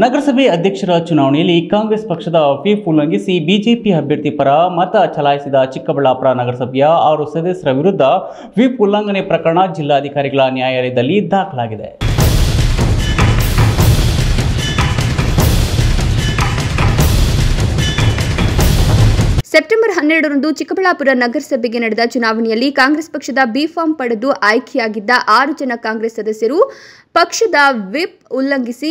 ನಗರಸಭೆ ಅಧ್ಯಕ್ಷರ ಚುನಾವಣೆಯಲ್ಲಿ ಕಾಂಗ್ರೆಸ್ ಪಕ್ಷದ ವಿಪ್ ಉಲ್ಲಂಘಿಸಿ ಬಿಜೆಪಿ ಅಭ್ಯರ್ಥಿ ಪರ ಮತ ಚಲಾಯಿಸಿದ ಚಿಕ್ಕಬಳ್ಳಾಪುರ ನಗರಸಭೆಯ ಆರು ಸದಸ್ಯರ ವಿರುದ್ಧ ವಿಪ್ ಉಲ್ಲಂಘನೆ ಪ್ರಕರಣ ಜಿಲ್ಲಾಧಿಕಾರಿಗಳ ನ್ಯಾಯಾಲಯದಲ್ಲಿ ದಾಖಲಾಗಿದೆ ಸೆಪ್ಟೆಂಬರ್ ಹನ್ನೆರಡರಂದು ಚಿಕ್ಕಬಳ್ಳಾಪುರ ನಗರಸಭೆಗೆ ನಡೆದ ಚುನಾವಣೆಯಲ್ಲಿ ಕಾಂಗ್ರೆಸ್ ಪಕ್ಷದ ಬಿ ಫಾರ್ಮ್ ಪಡೆದು ಆಯ್ಕೆಯಾಗಿದ್ದ ಆರು ಜನ ಕಾಂಗ್ರೆಸ್ ಸದಸ್ಯರು ಪಕ್ಷದ ವಿಪ್ ಉಲ್ಲಂಘಿಸಿ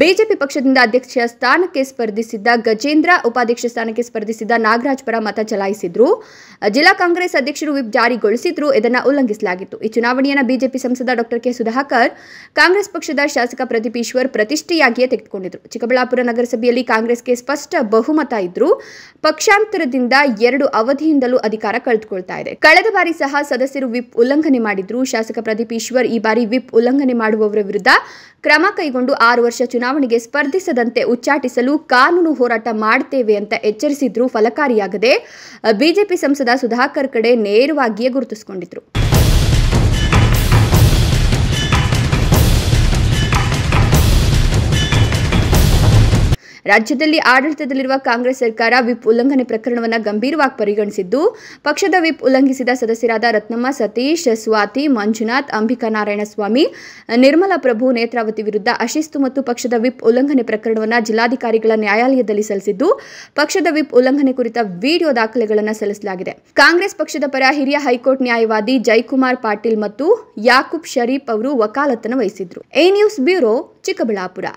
ಬಿಜೆಪಿ ಪಕ್ಷದಿಂದ ಅಧ್ಯಕ್ಷ ಸ್ಥಾನಕ್ಕೆ ಸ್ಪರ್ಧಿಸಿದ್ದ ಗಜೇಂದ್ರ ಉಪಾಧ್ಯಕ್ಷ ಸ್ಥಾನಕ್ಕೆ ಸ್ಪರ್ಧಿಸಿದ್ದ ನಾಗರಾಜ್ ಪರ ಮತ ಚಲಾಯಿಸಿದ್ರು ಜಿಲ್ಲಾ ಕಾಂಗ್ರೆಸ್ ಅಧ್ಯಕ್ಷರು ವಿಪ್ ಜಾರಿಗೊಳಿಸಿದ್ರು ಇದನ್ನ ಉಲ್ಲಂಘಿಸಲಾಗಿತ್ತು ಈ ಚುನಾವಣೆಯನ್ನು ಬಿಜೆಪಿ ಸಂಸದ ಡಾಕ್ಟರ್ ಕೆ ಸುಧಾಕರ್ ಕಾಂಗ್ರೆಸ್ ಪಕ್ಷದ ಶಾಸಕ ಪ್ರದೀಪ್ ಈಶ್ವರ್ ಪ್ರತಿಷ್ಠೆಯಾಗಿಯೇ ತೆಗೆದುಕೊಂಡಿದ್ರು ಚಿಕ್ಕಬಳ್ಳಾಪುರ ನಗರಸಭೆಯಲ್ಲಿ ಕಾಂಗ್ರೆಸ್ಗೆ ಸ್ಪಷ್ಟ ಬಹುಮತ ಇದ್ರು ಪಕ್ಷಾಂತರದಿಂದ ಎರಡು ಅವಧಿಯಿಂದಲೂ ಅಧಿಕಾರ ಕಳೆದುಕೊಳ್ತಾ ಇದೆ ಕಳೆದ ಬಾರಿ ಸಹ ಸದಸ್ಯರು ವಿಪ್ ಉಲ್ಲಂಘನೆ ಮಾಡಿದ್ರು ಶಾಸಕ ಪ್ರದೀಪ್ ಈಶ್ವರ್ ಈ ಬಾರಿ ವಿಪ್ ಉಲ್ಲಂಘನೆ ಮಾಡುವವರ ವಿರುದ್ಧ ಕ್ರಮ ಕೈಗೊಂಡು ಆರು ವರ್ಷ ಚುನಾವಣೆಗೆ ಸ್ಪರ್ಧಿಸದಂತೆ ಉಚ್ಚಾಟಿಸಲು ಕಾನೂನು ಹೋರಾಟ ಮಾಡುತ್ತೇವೆ ಅಂತ ಎಚ್ಚರಿಸಿದ್ರು ಫಲಕಾರಿಯಾಗದೆ ಬಿಜೆಪಿ ಸಂಸದ ಸುಧಾಕರ್ ಕಡೆ ನೇರವಾಗಿಯೇ ಗುರುತಿಸಿಕೊಂಡಿದ್ರು ರಾಜ್ಯದಲ್ಲಿ ಆಡಳಿತದಲ್ಲಿರುವ ಕಾಂಗ್ರೆಸ್ ಸರ್ಕಾರ ವಿಪ್ ಉಲ್ಲಂಘನೆ ಪ್ರಕರಣವನ್ನು ಗಂಭೀರವಾಗಿ ಪರಿಗಣಿಸಿದ್ದು ಪಕ್ಷದ ವಿಪ್ ಉಲ್ಲಂಘಿಸಿದ ಸದಸ್ಯರಾದ ರತ್ನಮ್ಮ ಸತೀಶ್ ಸ್ವಾತಿ ಮಂಜುನಾಥ್ ಅಂಬಿಕಾ ನಾರಾಯಣ ಸ್ವಾಮಿ ನಿರ್ಮಲಾ ಪ್ರಭು ನೇತ್ರಾವತಿ ವಿರುದ್ಧ ಅಶಿಸ್ತು ಮತ್ತು ಪಕ್ಷದ ವಿಪ್ ಉಲ್ಲಂಘನೆ ಪ್ರಕರಣವನ್ನು ಜಿಲ್ಲಾಧಿಕಾರಿಗಳ ನ್ಯಾಯಾಲಯದಲ್ಲಿ ಸಲ್ಲಿಸಿದ್ದು ಪಕ್ಷದ ವಿಪ್ ಉಲ್ಲಂಘನೆ ಕುರಿತ ವಿಡಿಯೋ ದಾಖಲೆಗಳನ್ನು ಸಲ್ಲಿಸಲಾಗಿದೆ ಕಾಂಗ್ರೆಸ್ ಪಕ್ಷದ ಪರ ಹಿರಿಯ ಹೈಕೋರ್ಟ್ ನ್ಯಾಯವಾದಿ ಜೈಕುಮಾರ್ ಪಾಟೀಲ್ ಮತ್ತು ಯಾಕೂಬ್ ಶರೀಫ್ ಅವರು ವಕಾಲತನ ವಹಿಸಿದ್ರು ಎ ನ್ಯೂಸ್ ಬ್ಯೂರೋ ಚಿಕ್ಕಬಳ್ಳಾಪುರ